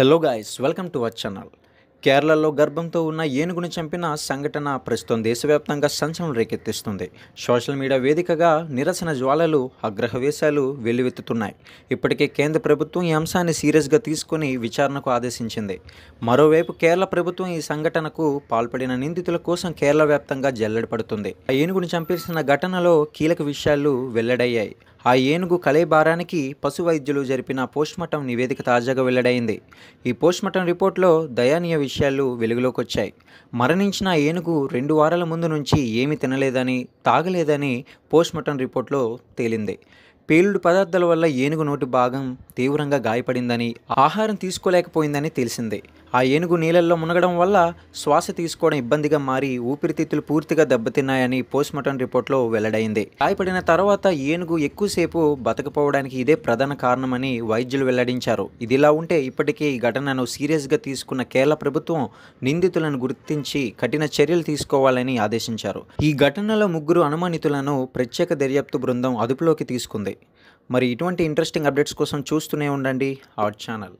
hello guys welcome to our channel కేరళలో గర్భంతో ఉన్న ఏనుగును చంపిన సంఘటన ప్రస్తుతం దేశవ్యాప్తంగా సంచలనం రేకెత్తిస్తుంది సోషల్ మీడియా వేదికగా నిరసన జ్వాలలు అగ్రహవేశాలు వెల్లువెత్తుతున్నాయి ఇప్పటికే కేంద్ర ప్రభుత్వం ఈ అంశాన్ని సీరియస్గా తీసుకుని విచారణకు ఆదేశించింది మరోవైపు కేరళ ప్రభుత్వం ఈ సంఘటనకు పాల్పడిన నిందితుల కోసం కేరళ వ్యాప్తంగా ఆ ఏనుగును చంపేసిన ఘటనలో కీలక విషయాలు వెల్లడయ్యాయి ఆ ఏనుగు కళేబారానికి పశు వైద్యులు జరిపిన పోస్ట్మార్టం నివేదిక తాజాగా వెల్లడైంది ఈ పోస్ట్మార్టం రిపోర్ట్లో దయానీయ విషయాలు వెలుగులోకి వచ్చాయి మరణించిన ఏనుగు రెండు వారాల ముందు నుంచి ఏమి తినలేదని తాగలేదని పోస్ట్మార్టం రిపోర్ట్లో తేలింది పేలుడు పదార్థాల వల్ల ఏనుగు నోటి భాగం తీవ్రంగా గాయపడిందని ఆహారం తీసుకోలేకపోయిందని తెలిసింది ఆ ఏనుగు నీళ్ళల్లో మునగడం వల్ల శ్వాస తీసుకోవడం ఇబ్బందిగా మారి ఊపిరితిత్తులు పూర్తిగా దెబ్బతిన్నాయని పోస్ట్మార్టం రిపోర్ట్లో వెల్లడైంది గాయపడిన తర్వాత ఏనుగు ఎక్కువసేపు బతకపోవడానికి ఇదే ప్రధాన కారణమని వైద్యులు వెల్లడించారు ఇదిలా ఉంటే ఇప్పటికే ఈ ఘటనను సీరియస్గా తీసుకున్న కేరళ ప్రభుత్వం నిందితులను గుర్తించి కఠిన చర్యలు తీసుకోవాలని ఆదేశించారు ఈ ఘటనలో ముగ్గురు అనుమానితులను ప్రత్యేక దర్యాప్తు బృందం అదుపులోకి తీసుకుంది మరి ఇటువంటి ఇంట్రెస్టింగ్ అప్డేట్స్ కోసం చూస్తూనే ఉండండి ఆర్ట్ ఛానల్